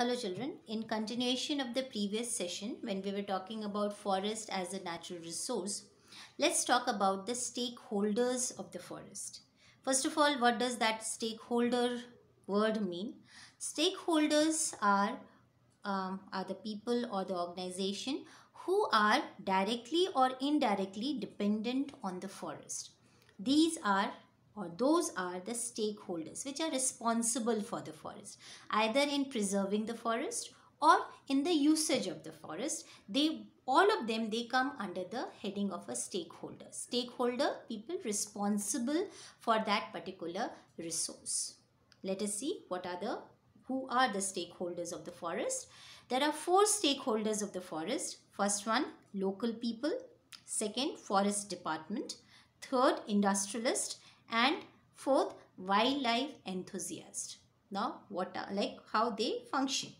Hello children, in continuation of the previous session when we were talking about forest as a natural resource, let's talk about the stakeholders of the forest. First of all, what does that stakeholder word mean? Stakeholders are, um, are the people or the organization who are directly or indirectly dependent on the forest. These are or those are the stakeholders which are responsible for the forest, either in preserving the forest or in the usage of the forest they all of them they come under the heading of a stakeholder stakeholder people responsible for that particular resource let us see what are the who are the stakeholders of the forest there are four stakeholders of the forest first one local people second forest department third industrialist and fourth wildlife enthusiast. Now what are like how they function.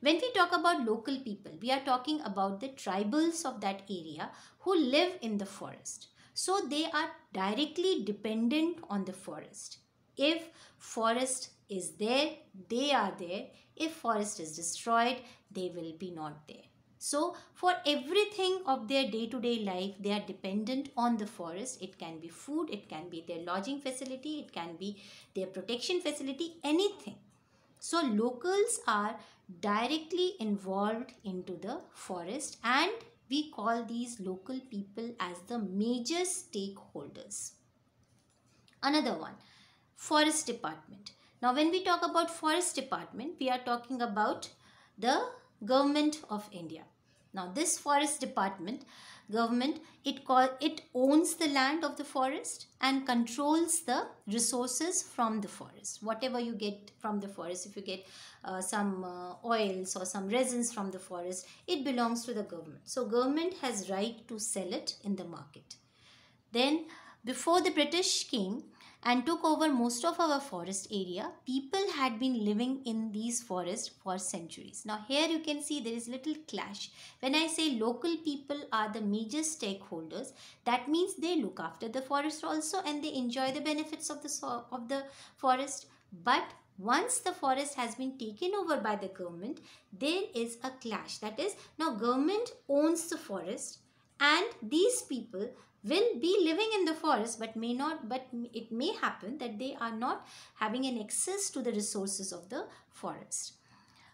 When we talk about local people, we are talking about the tribals of that area who live in the forest. So they are directly dependent on the forest. If forest is there, they are there. If forest is destroyed, they will be not there. So for everything of their day-to-day -day life, they are dependent on the forest. It can be food, it can be their lodging facility, it can be their protection facility, anything. So locals are directly involved into the forest and we call these local people as the major stakeholders. Another one, forest department. Now when we talk about forest department, we are talking about the Government of India. Now this forest department, government, it, call, it owns the land of the forest and controls the resources from the forest. Whatever you get from the forest, if you get uh, some uh, oils or some resins from the forest, it belongs to the government. So government has right to sell it in the market. Then before the British came and took over most of our forest area. People had been living in these forests for centuries. Now here you can see there is little clash. When I say local people are the major stakeholders, that means they look after the forest also and they enjoy the benefits of the, of the forest. But once the forest has been taken over by the government, there is a clash. That is, now government owns the forest and these people will be living in the forest but may not but it may happen that they are not having an access to the resources of the forest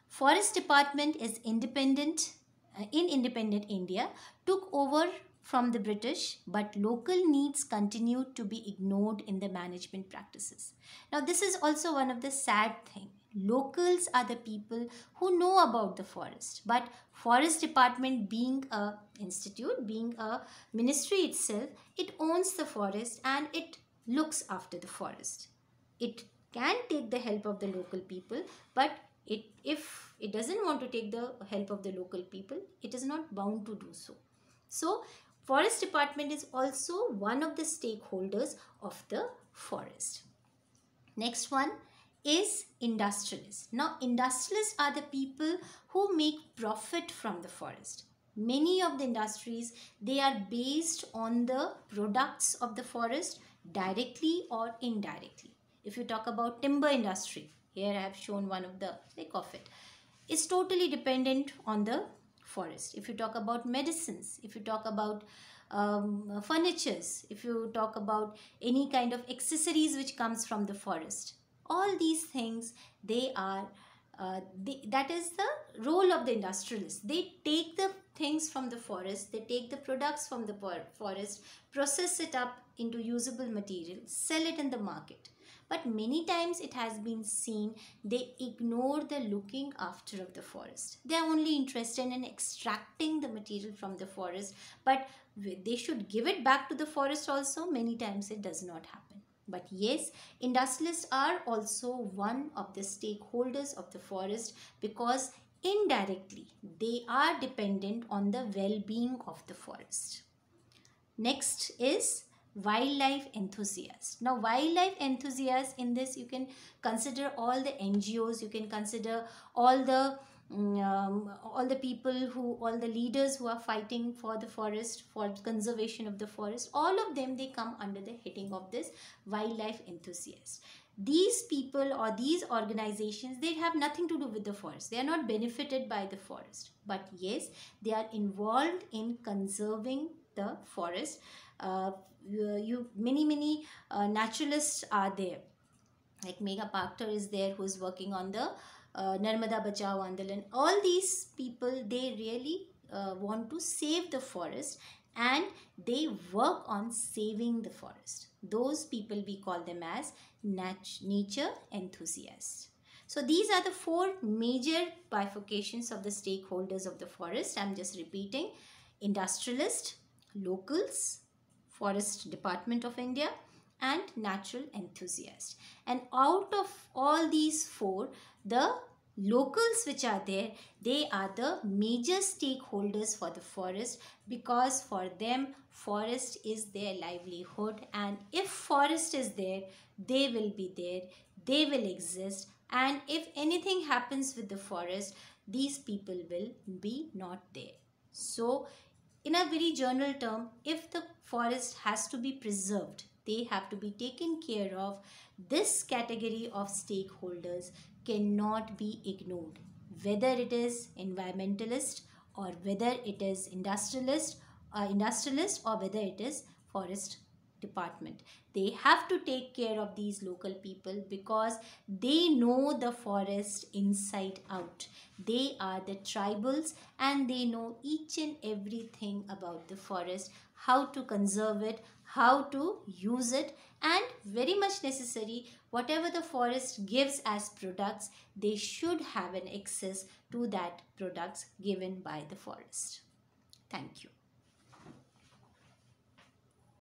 forest department is independent uh, in independent india took over from the British, but local needs continued to be ignored in the management practices. Now, this is also one of the sad things locals are the people who know about the forest but forest department being a institute being a ministry itself it owns the forest and it looks after the forest it can take the help of the local people but it if it doesn't want to take the help of the local people it is not bound to do so so forest department is also one of the stakeholders of the forest next one is industrialists. Now, industrialists are the people who make profit from the forest. Many of the industries, they are based on the products of the forest directly or indirectly. If you talk about timber industry, here I have shown one of the like of it. It's totally dependent on the forest. If you talk about medicines, if you talk about um, furnitures, if you talk about any kind of accessories which comes from the forest, all these things they are uh, they, that is the role of the industrialists they take the things from the forest they take the products from the forest process it up into usable material sell it in the market but many times it has been seen they ignore the looking after of the forest they are only interested in extracting the material from the forest but they should give it back to the forest also many times it does not happen but yes, industrialists are also one of the stakeholders of the forest because indirectly they are dependent on the well-being of the forest. Next is wildlife enthusiasts. Now wildlife enthusiasts in this you can consider all the NGOs, you can consider all the um, all the people who all the leaders who are fighting for the forest for conservation of the forest all of them they come under the heading of this wildlife enthusiast these people or these organizations they have nothing to do with the forest they are not benefited by the forest but yes they are involved in conserving the forest uh, you many many uh, naturalists are there like Megha Pactor is there who's working on the uh, Narmada Bachao Andalan, all these people, they really uh, want to save the forest and they work on saving the forest. Those people, we call them as nat nature enthusiasts. So these are the four major bifurcations of the stakeholders of the forest. I'm just repeating. Industrialist, locals, Forest Department of India, and natural enthusiast. And out of all these four, the locals which are there, they are the major stakeholders for the forest because for them, forest is their livelihood. And if forest is there, they will be there, they will exist. And if anything happens with the forest, these people will be not there. So in a very general term, if the forest has to be preserved, they have to be taken care of. This category of stakeholders cannot be ignored, whether it is environmentalist or whether it is industrialist, uh, industrialist or whether it is forest department. They have to take care of these local people because they know the forest inside out. They are the tribals and they know each and everything about the forest, how to conserve it, how to use it and very much necessary whatever the forest gives as products they should have an access to that products given by the forest. Thank you.